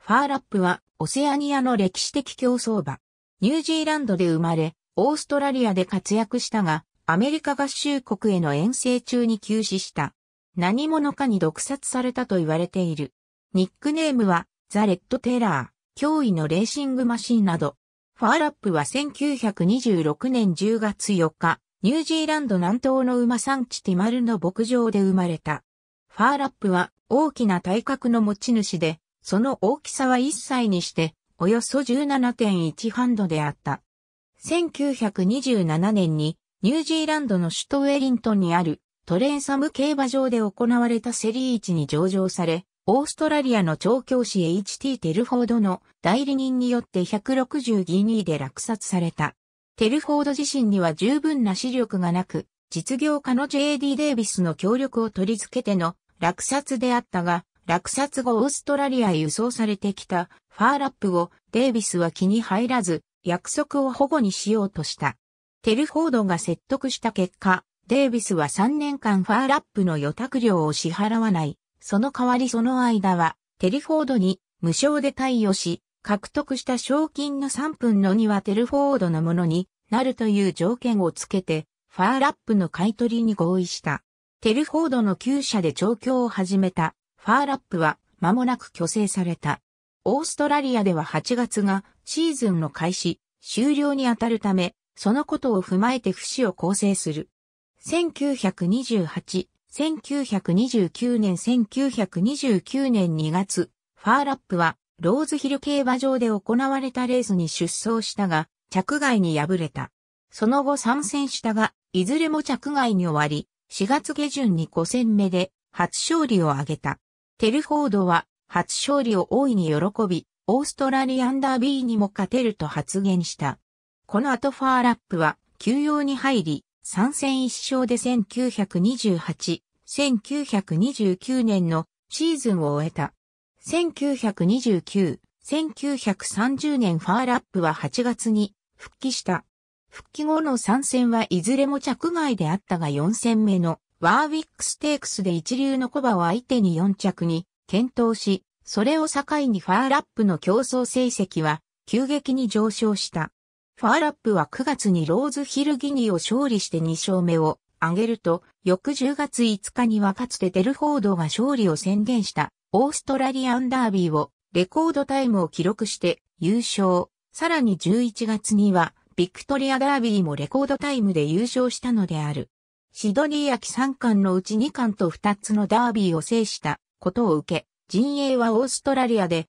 ファーラップはオセアニアの歴史的競争馬。ニュージーランドで生まれ、オーストラリアで活躍したが、アメリカ合衆国への遠征中に急死した。何者かに毒殺されたと言われている。ニックネームは、ザ・レッド・テラー、脅威のレーシングマシンなど。ファーラップは1926年10月4日、ニュージーランド南東の馬産地ティマルの牧場で生まれた。ファーラップは大きな体格の持ち主で、その大きさは1歳にして、およそ17.1ハンドであった。1927年にニュージーランドの首都ウェリントンにあるトレンサム競馬場で行われたセリー1に上場され、オーストラリアの調教師 H.T. テルフォードの代理人によって160ギニーで落札された。テルフォード自身には十分な視力がなく、実業家の J.D. デイビスの協力を取り付けての落札であったが、落札後オーストラリアへ輸送されてきたファーラップをデイビスは気に入らず約束を保護にしようとした。テルフォードが説得した結果、デイビスは3年間ファーラップの予託料を支払わない。その代わりその間はテルフォードに無償で貸与し、獲得した賞金の3分の2はテルフォードのものになるという条件をつけて、ファーラップの買い取りに合意した。テルフォードの旧車で調教を始めたファーラップは間もなく虚勢された。オーストラリアでは8月がシーズンの開始、終了にあたるため、そのことを踏まえて節を構成する。1928、1929年、1929年2月、ファーラップはローズヒル競馬場で行われたレースに出走したが、着外に敗れた。その後参戦したが、いずれも着外に終わり、4月下旬に5戦目で初勝利を挙げた。テルフォードは初勝利を大いに喜び、オーストラリアンダービーにも勝てると発言した。この後ファーラップは休養に入り、参戦一勝で1928、1929年のシーズンを終えた。1929、1930年ファーラップは8月に復帰した。復帰後の参戦はいずれも着外であったが4戦目のワーウィックステークスで一流のコバを相手に4着に、検討し、それを境にファーラップの競争成績は急激に上昇した。ファーラップは9月にローズヒルギニを勝利して2勝目を挙げると、翌10月5日にはかつてデルフォードが勝利を宣言したオーストラリアンダービーをレコードタイムを記録して優勝。さらに11月にはビクトリアダービーもレコードタイムで優勝したのである。シドニー秋3巻のうち2巻と2つのダービーを制したことを受け、陣営はオーストラリアで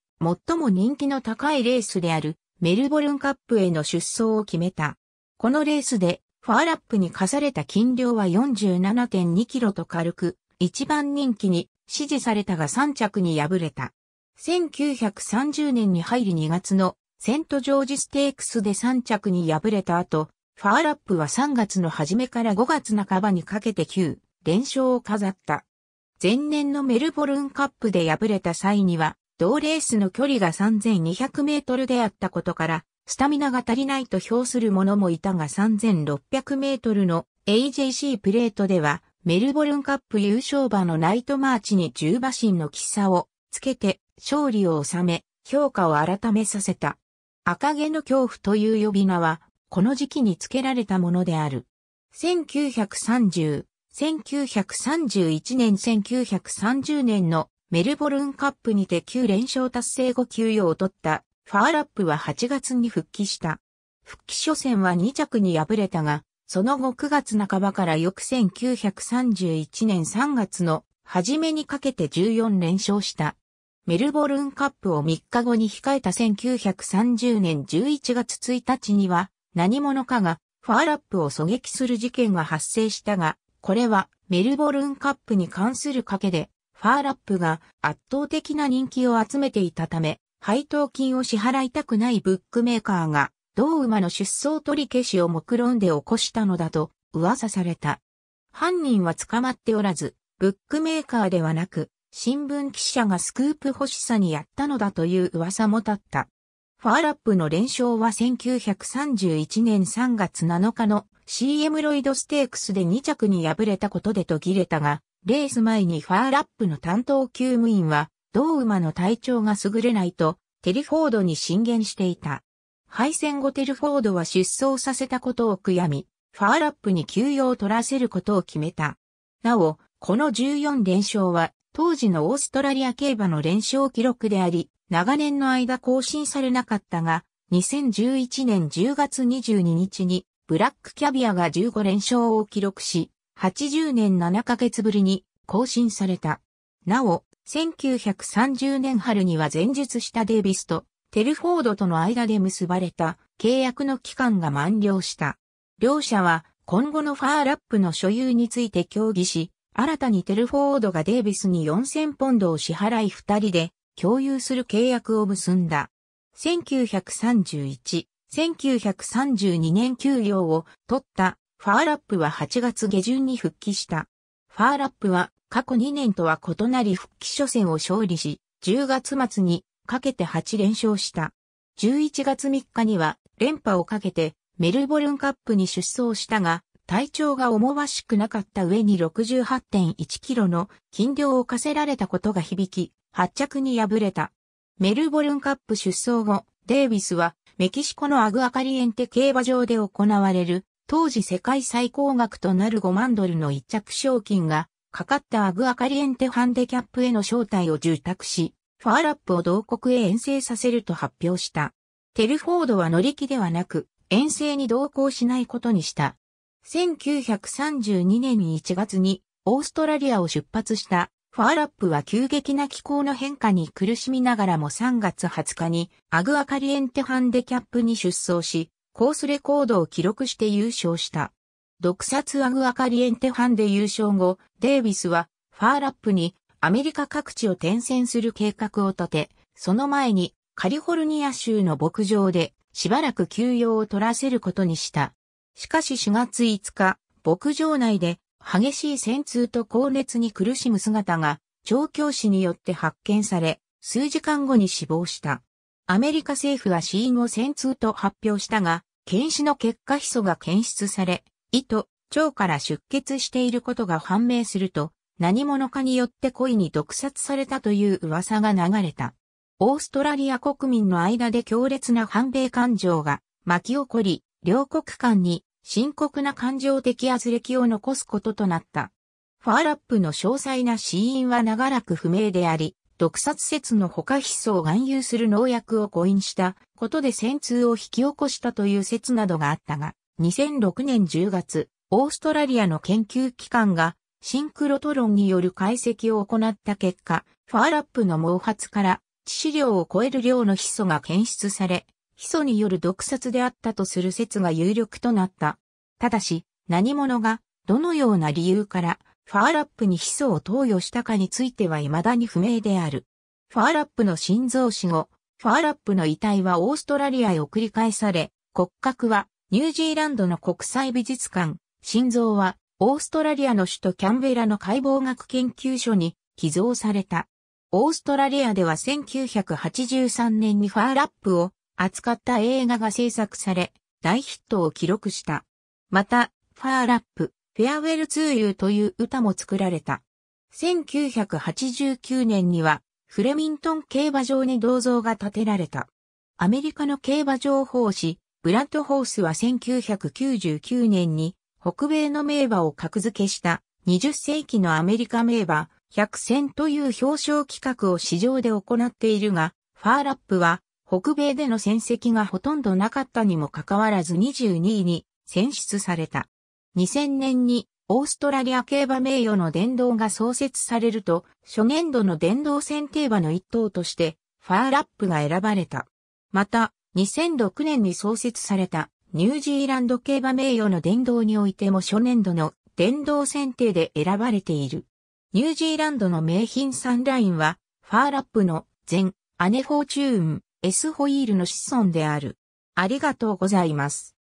最も人気の高いレースであるメルボルンカップへの出走を決めた。このレースでファーラップに課された金量は47.2キロと軽く、一番人気に支持されたが3着に敗れた。1930年に入り2月のセントジョージステークスで3着に敗れた後、ファーラップは3月の初めから5月半ばにかけて9連勝を飾った。前年のメルボルンカップで敗れた際には、同レースの距離が3200メートルであったことから、スタミナが足りないと評する者もいたが3600メートルの AJC プレートでは、メルボルンカップ優勝馬のナイトマーチに10馬身の喫茶をつけて勝利を収め、評価を改めさせた。赤毛の恐怖という呼び名はこの時期に付けられたものである。1930、1931年1930年のメルボルンカップにて9連勝達成後給与を取ったファーラップは8月に復帰した。復帰初戦は2着に敗れたが、その後9月半ばから翌1931年3月の初めにかけて14連勝した。メルボルンカップを3日後に控えた1930年11月1日には、何者かがファーラップを狙撃する事件が発生したが、これはメルボルンカップに関する賭けで、ファーラップが圧倒的な人気を集めていたため、配当金を支払いたくないブックメーカーが、同馬の出走取り消しを目論んで起こしたのだと噂された。犯人は捕まっておらず、ブックメーカーではなく、新聞記者がスクープ欲しさにやったのだという噂も立った。ファーラップの連勝は1931年3月7日の CM ロイドステークスで2着に敗れたことで途切れたが、レース前にファーラップの担当急務員は、同馬の体調が優れないと、テリフォードに進言していた。敗戦後テルフォードは出走させたことを悔やみ、ファーラップに休養を取らせることを決めた。なお、この14連勝は、当時のオーストラリア競馬の連勝記録であり、長年の間更新されなかったが、2011年10月22日に、ブラックキャビアが15連勝を記録し、80年7ヶ月ぶりに更新された。なお、1930年春には前述したデイビスとテルフォードとの間で結ばれた契約の期間が満了した。両者は今後のファーラップの所有について協議し、新たにテルフォードがデイビスに4000ポンドを支払い2人で共有する契約を結んだ。1931、1932年休養を取ったファーラップは8月下旬に復帰した。ファーラップは過去2年とは異なり復帰初戦を勝利し、10月末にかけて8連勝した。11月3日には連覇をかけてメルボルンカップに出走したが、体調が思わしくなかった上に68.1キロの筋量を課せられたことが響き、発着に敗れた。メルボルンカップ出走後、デイビスはメキシコのアグアカリエンテ競馬場で行われる当時世界最高額となる5万ドルの一着賞金がかかったアグアカリエンテハンデキャップへの招待を受託し、ファーラップを同国へ遠征させると発表した。テルフォードは乗り気ではなく、遠征に同行しないことにした。1932年1月にオーストラリアを出発したファーラップは急激な気候の変化に苦しみながらも3月20日にアグアカリエンテハンデキャップに出走し、コースレコードを記録して優勝した。毒殺アグアカリエンテハンで優勝後、デイビスはファーラップにアメリカ各地を転戦する計画を立て、その前にカリフォルニア州の牧場でしばらく休養を取らせることにした。しかし4月5日、牧場内で激しい戦痛と高熱に苦しむ姿が、調教師によって発見され、数時間後に死亡した。アメリカ政府は死因を戦痛と発表したが、検視の結果ヒ素が検出され、胃と腸から出血していることが判明すると、何者かによって故意に毒殺されたという噂が流れた。オーストラリア国民の間で強烈な反米感情が巻き起こり、両国間に深刻な感情的圧力を残すこととなった。ファーラップの詳細な死因は長らく不明であり、毒殺説の他ヒ素を含有する農薬を誤飲したことで戦痛を引き起こしたという説などがあったが、2006年10月、オーストラリアの研究機関がシンクロトロンによる解析を行った結果、ファーラップの毛髪から致死量を超える量のヒ素が検出され、ヒ素による毒殺であったとする説が有力となった。ただし、何者が、どのような理由から、ファーラップにヒ素を投与したかについては未だに不明である。ファーラップの心臓死後、ファーラップの遺体はオーストラリアへ送り返され、骨格はニュージーランドの国際美術館、心臓はオーストラリアの首都キャンベラの解剖学研究所に寄贈された。オーストラリアでは1983年にファーラップを扱った映画が制作され、大ヒットを記録した。また、ファーラップ、フェアウェルツーユーという歌も作られた。1989年には、フレミントン競馬場に銅像が建てられた。アメリカの競馬情報誌、ブラッドホースは1999年に、北米の名馬を格付けした20世紀のアメリカ名馬100戦という表彰企画を市場で行っているが、ファーラップは北米での戦績がほとんどなかったにもかかわらず22位に選出された。2000年にオーストラリア競馬名誉の殿堂が創設されると、初年度の殿堂選定馬の一頭として、ファーラップが選ばれた。また、2006年に創設されたニュージーランド競馬名誉の殿堂においても初年度の殿堂選定で選ばれている。ニュージーランドの名品サンラインは、ファーラップの前、アネフォーチューン、エスホイールの子孫である。ありがとうございます。